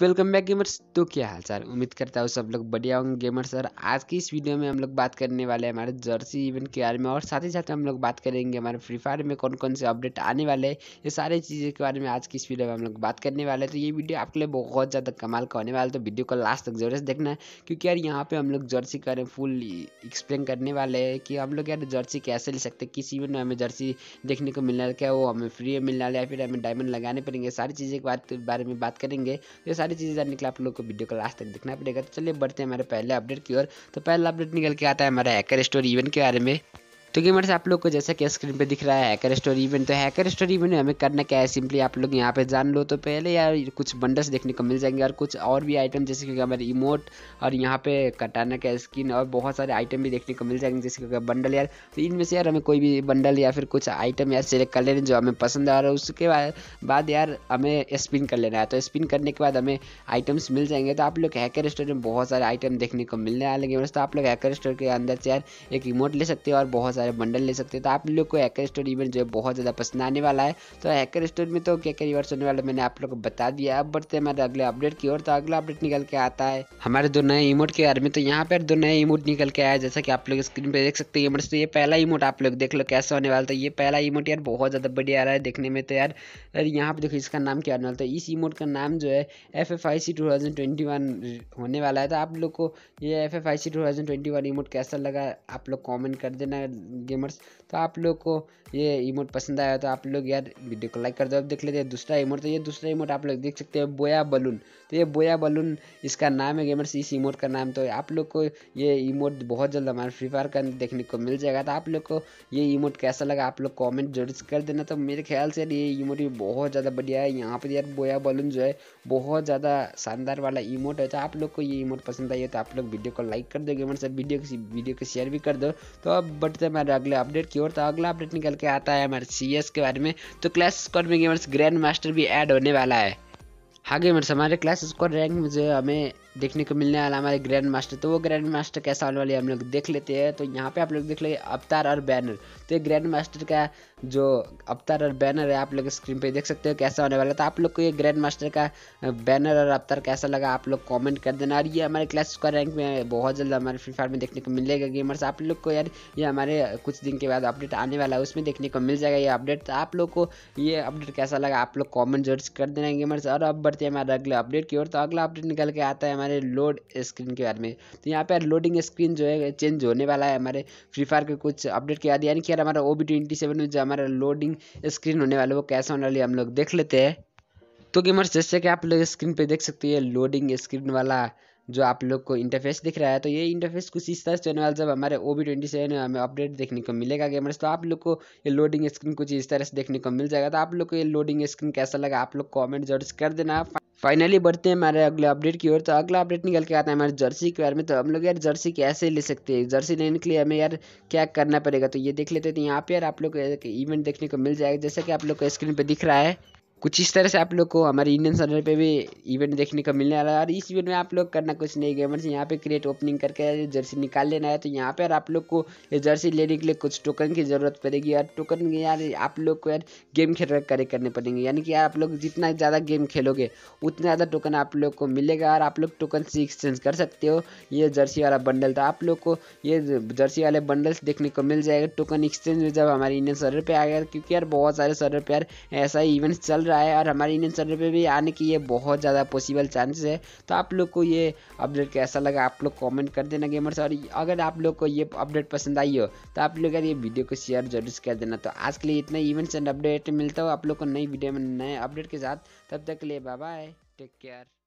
welcome back gamers तो क्या हाल sir उम्मीद करता हूँ सब लोग बढ़िया होंगे गेमर्स सर आज की इस वीडियो में हम लोग बात करने वाले हैं हमारे जर्सी इवेंट के बारे में और साथ ही साथ हम लोग बात करेंगे हमारे फ्री फायर में कौन कौन से अपडेट आने वाले हैं ये सारी चीज़ें के बारे में आज की इस वीडियो में हम लोग बात करने वाले हैं तो ये वीडियो आपके लिए बहुत ज़्यादा कमाल का होने वाला तो वीडियो को लास्ट तक जरूर देखना है क्योंकि यार यहाँ पर हम लोग जर्सी के बारे में फुल एक्सप्लेन करने वाले हैं कि हम लोग यार जर्सी कैसे ले सकते हैं किस इवेंट में हमें जर्सी देखने को मिलना क्या वो हमें फ्री में मिलना है या फिर हमें डायमंड लगाने पड़ेंगे सारी चीज़ें के बारे में बात करेंगे सारी चीज़ें जानने के लिए आप लोग को वीडियो को लास्ट तक देखना पड़ेगा तो चलिए बढ़ते हैं हमारे पहले अपडेट की ओर तो पहला अपडेट निकल के आता है हमारा हैकर स्टोर इवेंट के बारे में तो गेमर्स आप लोग को जैसा कि स्क्रीन पे दिख रहा है हैकर स्टोर इवेंट तो हैकर स्टोर इवेंट हमें करना क्या है सिंपली आप लोग यहाँ पे जान लो तो पहले यार कुछ बंडल्स देखने को मिल जाएंगे और कुछ और भी आइटम जैसे कि हमारे इमोट और यहाँ पे कटाना का स्किन और बहुत सारे आइटम भी देखने को मिल जाएंगे जैसे कि बंडल यार तो इनमें से यार हमें कोई भी बंडल या फिर कुछ आइटम यार सेलेक्ट कर लेने जो हमें पसंद आ रहा है उसके बाद यार हमें स्पिन कर लेना है तो स्पिन करने के बाद हमें आइटम्स मिल जाएंगे तो आप लोग हैकर स्टोर में बहुत सारे आइटम देखने को मिलने आ गेमर्स तो आप लोग हैकर स्टोर के अंदर से यार एक रिमोट ले सकते हो और बहुत सारे बंडल ले सकते हैं तो आप लोग को हैकर स्टोर इवेंट जो है बहुत ज़्यादा पसंद आने वाला है तो हैकर स्टोर में तो क्या क्या रिवार्ड्स होने वाला मैंने आप लोग को बता दिया अब बढ़ते हैं हमारे अगले अपडेट की ओर तो अगला अपडेट निकल के आता है हमारे दो नए इमोट के बारे में तो यहाँ पर दो नए इमोट निकल के आया जैसा कि आप लोग स्क्रीन पर देख सकते हैं इमोट तो ये पहला इमोट आप लोग देख लो कैसा होने वाला तो ये पहला इमोट यार बहुत ज़्यादा बढ़िया आ रहा है देखने में तो यार यार यहाँ पर देखो इसका नाम क्या होने वाला था तो इस इमोट का नाम जो है एफ एफ आई सी होने वाला है तो आप लोग को ये F F I C two thousand twenty one emote कैसा लगा आप लोग कमेंट कर देना गेमर्स तो आप लोग को ये इमोट पसंद आया तो आप लोग यार वीडियो को लाइक कर दो अब देख लेते हैं दूसरा इमोट तो ये दूसरा इमोट आप लोग देख सकते हैं बोया बलून तो ये बोया बलून इसका नाम है गेमर्स इस इमोट का नाम तो आप लोग को ये इमोट बहुत जल्द हमारे फ्री फायर का देखने को मिल जाएगा तो आप लोग को ये इमोट कैसा लगा आप लोग कॉमेंट जरूर कर देना तो मेरे ख्याल से ये इमोट भी बहुत ज़्यादा बढ़िया है यहाँ पर यार बोया बलून जो है बहुत ज़्यादा शानदार वाला इमोट है तो आप लोग को ये इमोट पसंद आई है तो आप लोग वीडियो को लाइक कर दो गेमर्स वीडियो वीडियो को शेयर भी कर दो तो अब बढ़ते हैं हमारे अगले अपडेट की ओर तो अगला अपडेट निकल के आता है हमारे सी के बारे में तो क्लैश स्कॉट में गेमर्स ग्रैंड मास्टर भी ऐड होने वाला है आगे मेरे हमारे क्लास स्कोर रैंक में जो हमें देखने को मिलने वाला हमारे ग्रैंड मास्टर तो वो ग्रैंड मास्टर कैसा होने वाली है हम लोग देख लेते हैं तो यहाँ पे आप लोग देख ले अवतार और बैनर तो ये ग्रैंड मास्टर का जो अवतार और बैनर है आप लोग स्क्रीन पे देख सकते हो कैसा होने वाला है तो आप लोग को ये ग्रैंड मास्टर का बैनर और अवतार कैसा लगा आप लोग कॉमेंट कर देना और ये हमारे क्लास स्कोर रैंक में बहुत जल्द हमारे फ्री फायर में देखने को मिलेगा गेमर्स आप लोग को यार ये हमारे कुछ दिन के बाद अपडेट आने वाला है उसमें देखने को मिल जाएगा ये अपडेट तो आप लोग को ये अपडेट कैसा लगा आप लोग कॉमेंट जरूर कर देना गेमर्स और अब बढ़ते जाते हैं हमारे अगले अपडेट की ओर तो अगला अपडेट निकल के आता है हमारे लोड स्क्रीन के बारे में तो यहाँ पर लोडिंग स्क्रीन जो है चेंज होने वाला है हमारे फ्री फायर के कुछ अपडेट के बाद यानी कि यार हमारा ओ बी ट्वेंटी सेवन में जो हमारा लोडिंग स्क्रीन होने वाला है वो कैसा होने वाली हम लोग देख लेते हैं तो गेमर्स जैसे कि आप लोग स्क्रीन पे देख सकते हैं लोडिंग स्क्रीन वाला जो आप लोग को इंटरफेस दिख रहा है तो ये इंटरफेस कुछ इस तरह से होने वाला जब हमारे ओ बी ट्वेंटी सेवन हमें अपडेट देखने को मिलेगा गेमर्स तो आप लोग को ये लोडिंग स्क्रीन कुछ इस तरह से देखने को मिल जाएगा तो आप लोग को ये लोडिंग स्क्रीन कैसा लगा आप लोग कॉमेंट जरूर कर देना फाइनली बढ़ते हैं हमारे अगले अपडेट की ओर तो अगला अपडेट निकल के आता है हमारे जर्सी के बारे में तो हम लोग यार जर्सी कैसे ले सकते हैं जर्सी लेने के लिए हमें यार क्या करना पड़ेगा तो ये देख लेते हैं तो यहाँ पे यार आप लोग को इवेंट देखने को मिल जाएगा जैसा कि आप लोग को स्क्रीन पर दिख रहा है कुछ इस तरह से आप लोग को हमारे इंडियन सर्वर पे भी इवेंट देखने को मिलने वाला है और इस इवेंट में आप लोग करना कुछ नहीं गेमर्स यहाँ पे क्रिएट ओपनिंग करके जर्सी निकाल लेना है तो यहाँ पर आप लोग को ये जर्सी लेने के लिए कुछ टोकन की ज़रूरत पड़ेगी यार टोकन यार आप लोग को यार गेम खेल कर करने पड़ेंगे यानी कि यार आप लोग जितना ज़्यादा गेम खेलोगे उतना ज़्यादा टोकन आप लोग को मिलेगा और आप लोग टोकन से एक्सचेंज कर सकते हो ये जर्सी वाला बंडल था तो आप लोग को ये जर्सी वाले बंडल्स देखने को मिल जाएगा टोकन एक्सचेंज में जब हमारे इंडियन सर्वर पर आ गया क्योंकि यार बहुत सारे सर्वर पर यार ऐसा ही इवेंट्स चल रहा रहा है और हमारे इंडियन सर्वर पे भी आने की ये बहुत ज़्यादा पॉसिबल चांसेस है तो आप लोग को ये अपडेट कैसा लगा आप लोग कमेंट कर देना गेमर्स और अगर आप लोग को ये अपडेट पसंद आई हो तो आप लोग यार ये वीडियो को शेयर जरूर कर देना तो आज के लिए इतना इवेंट्स एंड अपडेट मिलता हो आप लोग को नई वीडियो में नए अपडेट के साथ तब तक के लिए बाय बाय टेक केयर